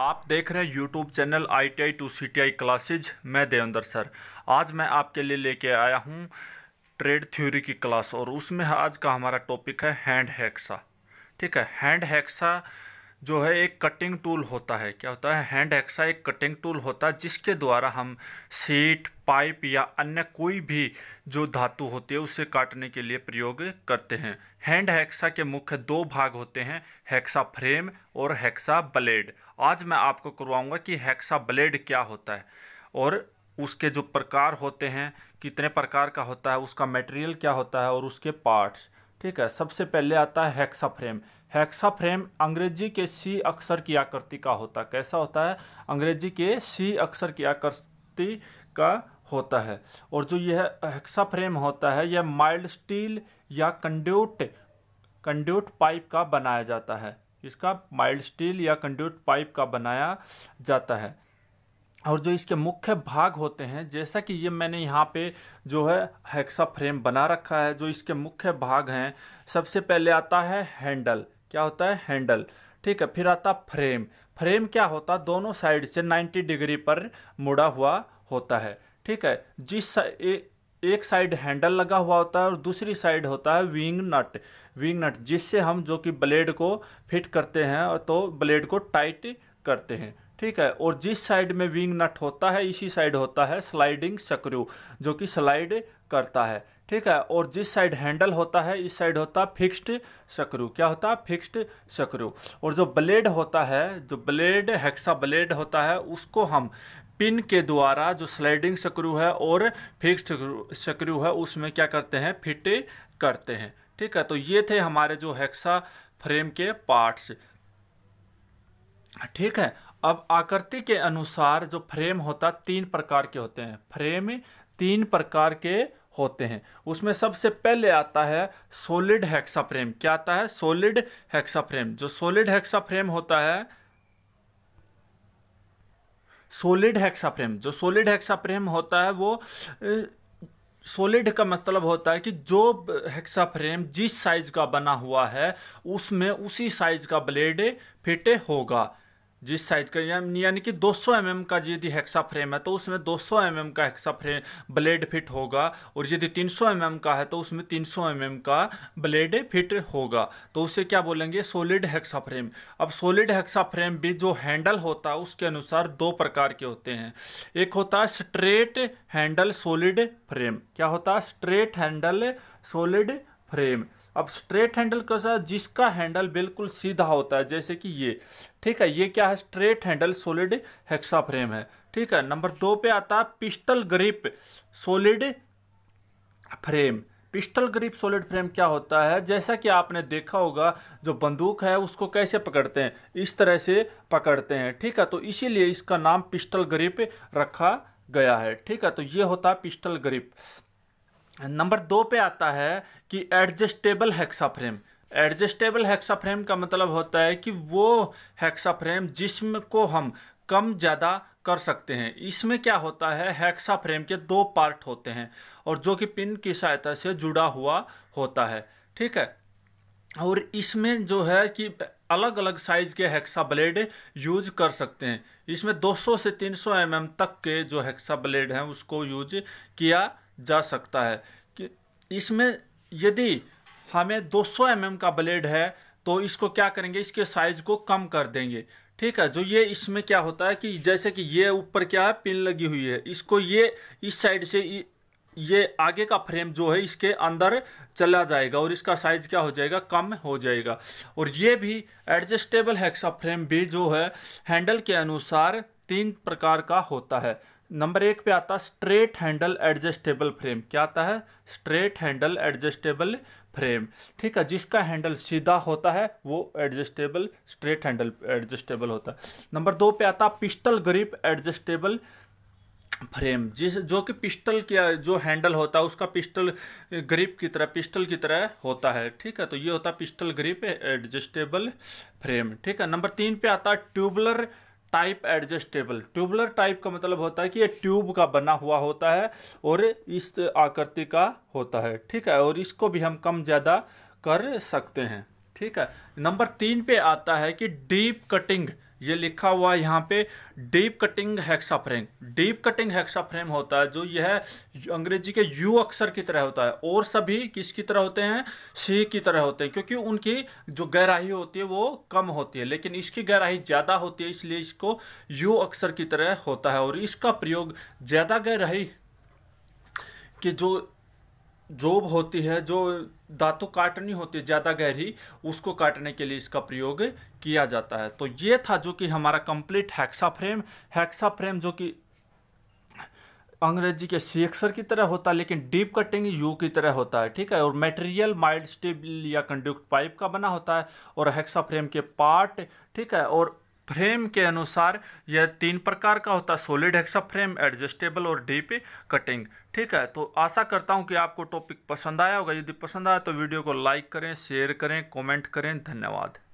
आप देख रहे हैं YouTube channel I T I to C T I classes मैं देवेंद्र सर आज मैं आपके लिए लेके आया हूँ ट्रेड थ्योरी की क्लास और उसमें आज का हमारा टॉपिक है हैंड हैक्सा ठीक है हैंड हैक्सा जो है एक कटिंग टूल होता है क्या होता है हैंड एक्सा एक कटिंग टूल होता है जिसके द्वारा हम सीट पाइप या अन्य कोई भी जो धातु होती है उसे काटने के लिए प्रयोग करते हैं हैंड हैक्सा के मुख्य दो भाग होते हैं हेक्सा फ्रेम और हेक्सा ब्लेड आज मैं आपको करवाऊंगा कि हेक्सा ब्लेड क्या होता है और उसके जो प्रकार होते हैं कितने प्रकार का होता है उसका मटेरियल क्या होता है और उसके पार्ट्स ठीक है सबसे पहले आता है हेक्सा फ्रेम हेक्सा फ्रेम अंग्रेजी के सी अक्षर की आकृति का होता है कैसा होता है अंग्रेजी के सी अक्षर की आकृति का होता है और जो यह हेक्सा फ्रेम होता है यह माइल्ड स्टील या कंड्यूट कंड्यूट पाइप का बनाया जाता है इसका माइल्ड स्टील या कंड्यूट पाइप का बनाया जाता है और जो इसके मुख्य भाग होते हैं जैसा कि ये मैंने यहाँ पे जो है हेक्सा फ्रेम बना रखा है जो इसके मुख्य भाग हैं सबसे पहले आता है हैंडल क्या होता है हैंडल ठीक है फिर आता फ्रेम फ्रेम क्या होता दोनों साइड से 90 डिग्री पर मुड़ा हुआ होता है ठीक है जिस ए, एक साइड हैंडल लगा हुआ होता है और दूसरी साइड होता है विंग नट विंग नट जिससे हम जो कि ब्लेड को फिट करते हैं और तो ब्लेड को टाइट करते हैं ठीक है और जिस साइड में विंग नट होता है इसी साइड होता है स्लाइडिंग सक्रू जो कि स्लाइड करता है ठीक है और जिस साइड हैंडल होता है इस साइड होता है फिक्स्ड सक्रू क्या होता है फिक्स्ड सक्रू और जो ब्लेड होता है जो ब्लेड हेक्सा ब्लेड होता है उसको हम पिन के द्वारा जो स्लाइडिंग सक्रू है और फिक्स्ड सक्रू है उसमें क्या करते हैं फिट करते हैं ठीक है तो ये थे हमारे जो हेक्सा फ्रेम के पार्ट्स ठीक है अब आकृति के अनुसार जो फ्रेम होता तीन प्रकार के होते हैं फ्रेम तीन प्रकार के होते हैं उसमें सबसे पहले आता है सोलिड हेक्सा फ्रेम क्या आता है सोलिड हेक्सा फ्रेम जो सोलिड हेक्सा फ्रेम होता है सोलिड हेक्सा फ्रेम जो सोलिड हेक्सा फ्रेम होता है वो सोलिड का मतलब होता है कि जो हेक्सा फ्रेम जिस साइज का बना हुआ है उसमें उसी साइज का ब्लेड फिट होगा जिस साइज का यानी कि 200 एम mm का यदि हेक्सा फ्रेम है तो उसमें 200 एम mm का हेक्सा फ्रेम ब्लेड फिट होगा और यदि 300 एम mm का है तो उसमें 300 सौ mm का ब्लेड फिट होगा तो उसे क्या बोलेंगे सॉलिड हेक्सा फ्रेम अब सॉलिड हेक्सा फ्रेम भी जो हैंडल होता है उसके अनुसार दो प्रकार के होते हैं एक होता है स्ट्रेट हैंडल सॉलिड फ्रेम क्या होता है स्ट्रेट हैंडल सॉलिड फ्रेम अब स्ट्रेट हैंडल कैसा जिसका हैंडल बिल्कुल सीधा होता है जैसे कि ये ठीक है ये क्या है straight handle solid hacksaw frame है ठीक है नंबर दो पे आता है pistol grip solid frame pistol grip solid frame क्या होता है जैसा कि आपने देखा होगा जो बंदूक है उसको कैसे पकड़ते हैं इस तरह से पकड़ते हैं ठीक है तो इसीलिए इसका नाम पिस्टल ग्रिप रखा गया है ठीक है तो ये होता है पिस्टल ग्रिप नंबर दो पे आता है कि adjustable hacksaw frame adjustable hacksaw frame का मतलब होता है कि वो हेक्सा फ्रेम जिसम को हम कम ज़्यादा कर सकते हैं इसमें क्या होता है हेक्सा फ्रेम के दो पार्ट होते हैं और जो कि पिन की सहायता से जुड़ा हुआ होता है ठीक है और इसमें जो है कि अलग अलग साइज के हेक्सा ब्लेड यूज कर सकते हैं इसमें 200 से 300 सौ mm तक के जो हेक्सा ब्लेड हैं उसको यूज किया जा सकता है कि इसमें यदि हमें 200 सौ mm का ब्लेड है तो इसको क्या करेंगे इसके साइज को कम कर देंगे ठीक है जो ये इसमें क्या होता है कि जैसे कि ये ऊपर क्या है पिन लगी हुई है इसको ये इस साइड से ये आगे का फ्रेम जो है इसके अंदर चला जाएगा और इसका साइज क्या हो जाएगा कम हो जाएगा और ये भी एडजस्टेबल हैक्सा फ्रेम भी जो है हैंडल के अनुसार तीन प्रकार का होता है नंबर एक पे आता है स्ट्रेट हैंडल एडजस्टेबल फ्रेम क्या आता है स्ट्रेट हैंडल एडजस्टेबल फ्रेम ठीक है जिसका हैंडल सीधा होता है वो एडजस्टेबल स्ट्रेट हैंडल एडजस्टेबल होता है नंबर दो पे आता पिस्टल ग्रिप एडजस्टेबल फ्रेम जिस जो कि पिस्टल का जो हैंडल होता है उसका पिस्टल ग्रिप की तरह पिस्टल की तरह होता है ठीक है तो ये होता है पिस्टल ग्रिप एडजस्टेबल फ्रेम ठीक है नंबर तीन पे आता है tubular type adjustable tubular type का मतलब होता है कि ये ट्यूब का बना हुआ होता है और इस आकृति का होता है ठीक है और इसको भी हम कम ज़्यादा कर सकते हैं ठीक है नंबर तीन पे आता है कि डीप कटिंग ये लिखा हुआ है यहाँ पे deep cutting hacksaw frame deep cutting hacksaw frame होता है जो यह अंग्रेजी के यू अक्षर की तरह होता है और सभी किसकी तरह होते हैं सी की तरह होते हैं क्योंकि उनकी जो गहराई होती है वो कम होती है लेकिन इसकी गहराई ज़्यादा होती है इसलिए इसको यू अक्षर की तरह होता है और इसका प्रयोग ज़्यादा गहराई कि जो जोब होती है जो दातु काटनी होती है ज़्यादा गहरी उसको काटने के लिए इसका प्रयोग किया जाता है तो ये था जो कि हमारा complete hacksaw frame hacksaw frame जो कि अंग्रेजी के सीएक्सर की तरह होता है लेकिन डीप कटिंग यू की तरह होता है ठीक है और मटेरियल माइल्ड स्टील या कंड्यूक्ट पाइप का बना होता है और हेक्सा फ्रेम के पार्ट ठीक है और फ्रेम के अनुसार यह तीन प्रकार का होता है सॉलिड हेक्सा फ्रेम एडजस्टेबल और डीप कटिंग ठीक है तो आशा करता हूँ कि आपको टॉपिक पसंद आया होगा यदि पसंद आया तो वीडियो को लाइक करें शेयर करें कमेंट करें धन्यवाद